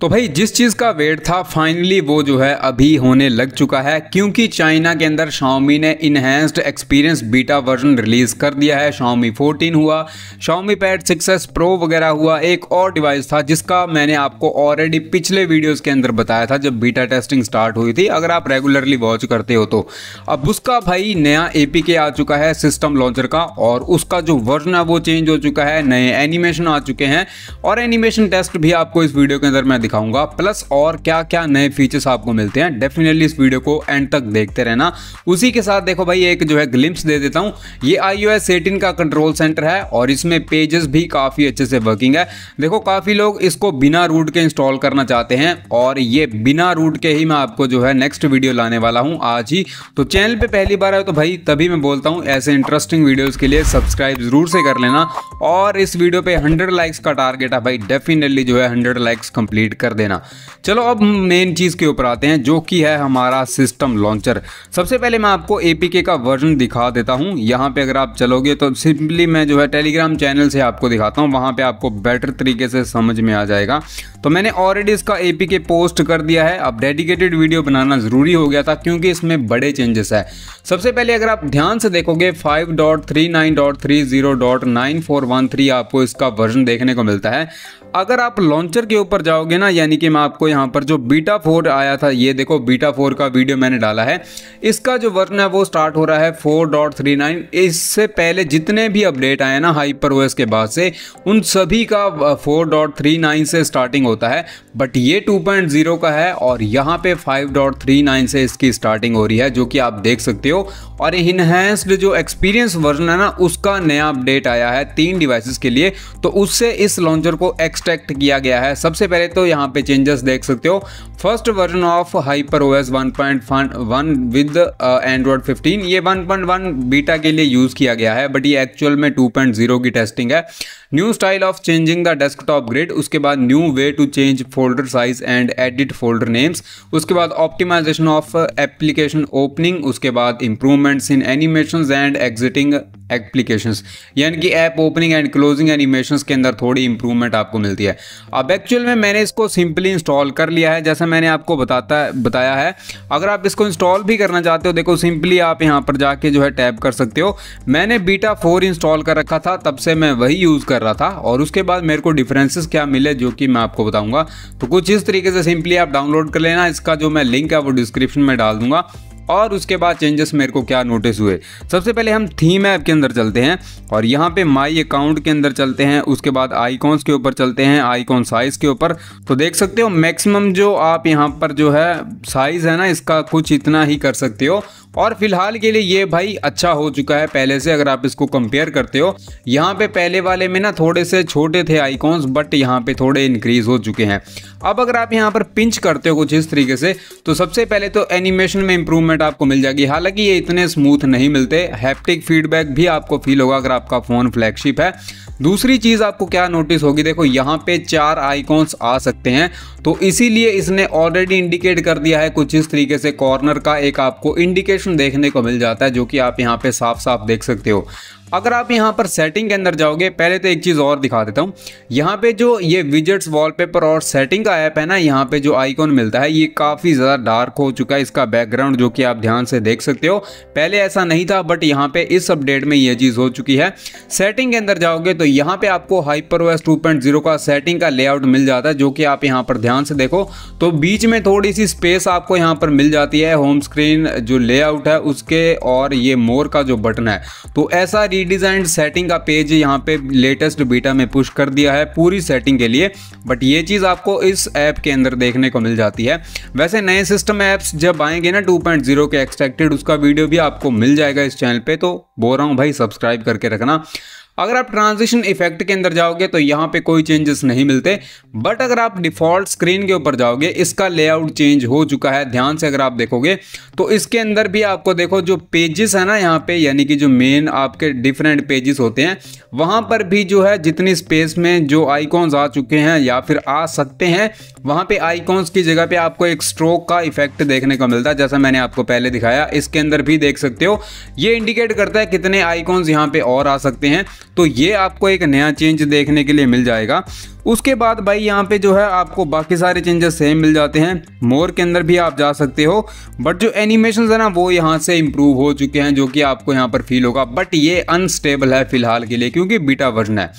तो भाई जिस चीज़ का वेट था फाइनली वो जो है अभी होने लग चुका है क्योंकि चाइना के अंदर शाओमी ने enhanced experience beta version release कर दिया है शाओमी 14 हुआ शाओमी पैड 6s प्रो वगैरह हुआ एक और डिवाइस था जिसका मैंने आपको ऑलरेडी पिछले वीडियोस के अंदर बताया था जब बीटा टेस्टिंग स्टार्ट हुई थी अगर आप रेगुलरली वॉच करते हो तो अब उसका भाई नया ए आ चुका है सिस्टम लॉन्चर का और उसका जो वर्जन है वो चेंज हो चुका है नए एनिमेशन आ चुके हैं और एनिमेशन टेस्ट भी आपको इस वीडियो के अंदर मैं दिखाऊंगा प्लस और क्या क्या नए फीचर्स आपको मिलते हैं डेफिनेटली इस वीडियो को एंड तक देखते रहना उसी के साथ देखो भाई एक जो है ग्लिम्स दे देता हूँ ये आई ओ का कंट्रोल सेंटर है और इसमें पेजेस भी काफ़ी अच्छे से वर्किंग है देखो काफ़ी लोग इसको बिना रूट के इंस्टॉल करना चाहते हैं और ये बिना रूट के ही मैं आपको जो है नेक्स्ट वीडियो लाने वाला हूँ आज ही तो चैनल पर पहली बार आए तो भाई तभी मैं बोलता हूँ ऐसे इंटरेस्टिंग वीडियोज़ के लिए सब्सक्राइब जरूर से कर लेना और इस वीडियो पे 100 लाइक्स का टारगेट है भाई डेफिनेटली जो है 100 लाइक्स कंप्लीट कर देना चलो अब मेन चीज़ के ऊपर आते हैं जो कि है हमारा सिस्टम लॉन्चर सबसे पहले मैं आपको ए का वर्जन दिखा देता हूँ यहाँ पर अगर आप चलोगे तो सिंपली मैं जो है टेलीग्राम चैनल से आपको दिखाता हूँ वहाँ पर आपको बेटर तरीके से समझ में आ जाएगा तो मैंने ऑलरेडी इसका ए पोस्ट कर दिया है अब डेडिकेटेड वीडियो बनाना ज़रूरी हो गया था क्योंकि इसमें बड़े चेंजेस है सबसे पहले अगर आप ध्यान से देखोगे 5.39.30.9413 आपको इसका वर्जन देखने को मिलता है अगर आप लॉन्चर के ऊपर जाओगे ना यानी कि मैं आपको यहाँ पर जो बीटा फोर आया था ये देखो बीटा फोर का वीडियो मैंने डाला है इसका जो वर्जन है वो स्टार्ट हो रहा है फोर डॉट थ्री नाइन इससे पहले जितने भी अपडेट आए ना हाइपर ओएस के बाद से उन सभी का फोर डॉट थ्री नाइन से स्टार्टिंग होता है बट ये टू पॉइंट जीरो का है और यहाँ पे फाइव डॉट थ्री नाइन से इसकी स्टार्टिंग हो रही है जो कि आप देख सकते हो और इन्हेंस्ड जो एक्सपीरियंस वर्जन है ना उसका नया अपडेट आया है तीन डिवाइसेस के लिए तो उससे इस लॉन्चर को एक्स एक्सट्रैक्ट किया गया है सबसे पहले तो यहाँ पे चेंजेस देख सकते हो first version of Hyper OS 1.1 with Android 15 ये 1.1 बीटा के लिए यूज़ किया गया है बट ये एक्चुअल में 2.0 की टेस्टिंग है new style of changing the desktop grid उसके बाद new way to change folder size and edit folder names उसके बाद ऑप्टिमाइजेशन ऑफ एप्लीकेशन ओपनिंग उसके बाद improvements in animation and exiting application यानी कि app opening and closing animation के अंदर थोड़ी इंप्रूवमेंट आपको मिलती है अब एक्चुअल में मैंने इसको सिंपली इंस्टॉल कर लिया है जैसा मैंने आपको बताता बताया है अगर आप इसको इंस्टॉल भी करना चाहते हो देखो सिंपली आप यहाँ पर जाके जो है टैप कर सकते हो मैंने बीटा फोर इंस्टॉल कर रखा था तब से मैं वही यूज़ कर रहा था और उसके बाद मेरे को डिफरेंसेस क्या मिले जो कि मैं आपको बताऊँगा तो कुछ इस तरीके से सिंपली आप डाउनलोड कर लेना इसका जो मैं लिंक है वो डिस्क्रिप्शन में डाल दूंगा और उसके बाद चेंजेस मेरे को क्या नोटिस हुए सबसे पहले हम थीम ऐप के अंदर चलते हैं और यहाँ पे माई अकाउंट के अंदर चलते हैं उसके बाद आईकॉन्स के ऊपर चलते हैं आईकॉन साइज के ऊपर तो देख सकते हो मैक्सिमम जो आप यहाँ पर जो है साइज है ना इसका कुछ इतना ही कर सकते हो और फिलहाल के लिए ये भाई अच्छा हो चुका है पहले से अगर आप इसको कंपेयर करते हो यहाँ पे पहले वाले में ना थोड़े से छोटे थे आइकॉन्स बट यहाँ पे थोड़े इंक्रीज हो चुके हैं अब अगर आप यहाँ पर पिंच करते हो कुछ इस तरीके से तो सबसे पहले तो एनिमेशन में इंप्रूवमेंट आपको मिल जाएगी हालांकि ये इतने स्मूथ नहीं मिलते हैप्टिक फीडबैक भी आपको फील होगा अगर आपका फ़ोन फ्लैगशिप है दूसरी चीज़ आपको क्या नोटिस होगी देखो यहाँ पे चार आइकॉन्स आ सकते हैं तो इसीलिए इसने ऑलरेडी इंडिकेट कर दिया है कुछ इस तरीके से कॉर्नर का एक आपको इंडिकेशन देखने को मिल जाता है जो कि आप यहाँ पे साफ साफ देख सकते हो अगर आप यहाँ पर सेटिंग के अंदर जाओगे पहले तो एक चीज़ और दिखा देता हूँ यहाँ पे जो ये विजट्स वॉलपेपर और सेटिंग का ऐप है ना यहाँ पे जो आइकॉन मिलता है ये काफ़ी ज़्यादा डार्क हो चुका है इसका बैकग्राउंड जो कि आप ध्यान से देख सकते हो पहले ऐसा नहीं था बट यहाँ पे इस अपडेट में ये चीज़ हो चुकी है सेटिंग के अंदर जाओगे तो यहाँ पे आपको हाइपर वेस्ट टू का सेटिंग का लेआउट मिल जाता है जो कि आप यहाँ पर ध्यान से देखो तो बीच में थोड़ी सी स्पेस आपको यहाँ पर मिल जाती है होम स्क्रीन जो लेआउट है उसके और ये मोर का जो बटन है तो ऐसा रीडिजाइन सेटिंग का पेज यहाँ पे लेटेस्ट बीटा में पुश कर दिया है पूरी सेटिंग के लिए बट ये चीज़ आपको इस ऐप के अंदर देखने को मिल जाती है वैसे नए सिस्टम ऐप्स जब आएंगे ना 2.0 के एक्सट्रैक्टेड उसका वीडियो भी आपको मिल जाएगा इस चैनल पे तो बोल रहा हूँ भाई सब्सक्राइब करके रखना अगर आप ट्रांजिशन इफेक्ट के अंदर जाओगे तो यहाँ पे कोई चेंजेस नहीं मिलते बट अगर आप डिफॉल्ट स्क्रीन के ऊपर जाओगे इसका लेआउट चेंज हो चुका है ध्यान से अगर आप देखोगे तो इसके अंदर भी आपको देखो जो पेजेस है ना यहाँ पे यानी कि जो मेन आपके डिफरेंट पेजेस होते हैं वहाँ पर भी जो है जितनी स्पेस में जो आइकॉन्स आ चुके हैं या फिर आ सकते हैं वहाँ पे आइकॉन्स की जगह पे आपको एक स्ट्रोक का इफेक्ट देखने को मिलता है जैसा मैंने आपको पहले दिखाया इसके अंदर भी देख सकते हो ये इंडिकेट करता है कितने आइकॉन्स यहाँ पे और आ सकते हैं तो ये आपको एक नया चेंज देखने के लिए मिल जाएगा उसके बाद भाई यहाँ पे जो है आपको बाकी सारे चेंजेस सेम मिल जाते हैं मोर के अंदर भी आप जा सकते हो बट जो एनिमेशन है ना वो यहाँ से इम्प्रूव हो चुके हैं जो कि आपको यहाँ पर फील होगा बट ये अनस्टेबल है फिलहाल के लिए क्योंकि बीटा वर्जन है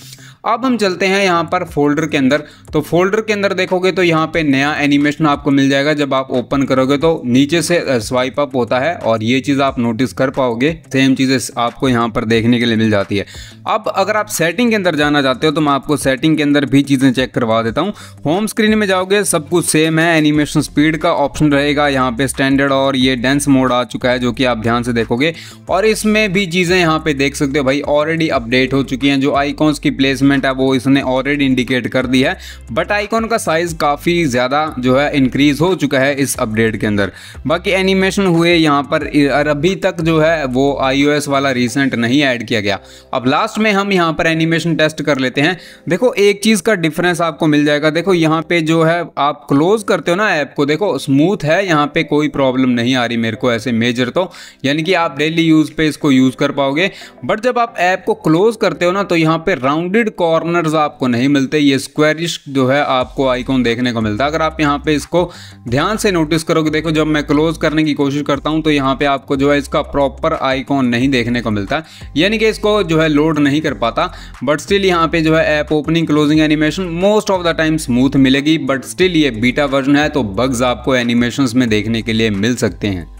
अब हम चलते हैं यहाँ पर फोल्डर के अंदर तो फोल्डर के अंदर देखोगे तो यहाँ पे नया एनिमेशन आपको मिल जाएगा जब आप ओपन करोगे तो नीचे से स्वाइप अप होता है और ये चीज़ आप नोटिस कर पाओगे सेम चीज़ें आपको यहाँ पर देखने के लिए मिल जाती है अब अगर आप सेटिंग के अंदर जाना चाहते हो तो मैं आपको सेटिंग के अंदर भी चीज़ें चेक करवा देता हूँ होम स्क्रीन में जाओगे सब कुछ सेम है एनिमेशन स्पीड का ऑप्शन रहेगा यहाँ पे स्टैंडर्ड और ये डेंस मोड आ चुका है जो कि आप ध्यान से देखोगे और इसमें भी चीज़ें यहाँ पे देख सकते हो भाई ऑलरेडी अपडेट हो चुकी हैं जो आईकॉन्स की प्लेस एडजस्टमेंट है वो इसने ऑलरेडी इंडिकेट कर दी है बट आइकॉन का साइज़ काफ़ी ज़्यादा जो है इंक्रीज़ हो चुका है इस अपडेट के अंदर बाकी एनिमेशन हुए यहाँ पर और अभी तक जो है वो आई वाला रिसेंट नहीं ऐड किया गया अब लास्ट में हम यहाँ पर एनिमेशन टेस्ट कर लेते हैं देखो एक चीज़ का डिफरेंस आपको मिल जाएगा देखो यहाँ पे जो है आप क्लोज करते हो ना ऐप को देखो स्मूथ है यहाँ पे कोई प्रॉब्लम नहीं आ रही मेरे को ऐसे मेजर तो यानी कि आप डेली यूज़ पे इसको यूज़ कर पाओगे बट जब आप ऐप को क्लोज करते हो ना तो यहाँ पे राउंडेड कॉर्नर्स आपको नहीं मिलते ये स्क्वेरिश जो है आपको आइकॉन देखने को मिलता है अगर आप यहाँ पे इसको ध्यान से नोटिस करोगे देखो जब मैं क्लोज करने की कोशिश करता हूँ तो यहाँ पे आपको जो है इसका प्रॉपर आइकॉन नहीं देखने को मिलता यानी कि इसको जो है लोड नहीं कर पाता बट स्टिल यहाँ पे जो है app opening closing animation most of the time smooth मिलेगी बट स्टिल ये बीटा वर्जन है तो बग्स आपको एनिमेशन में देखने के लिए मिल सकते हैं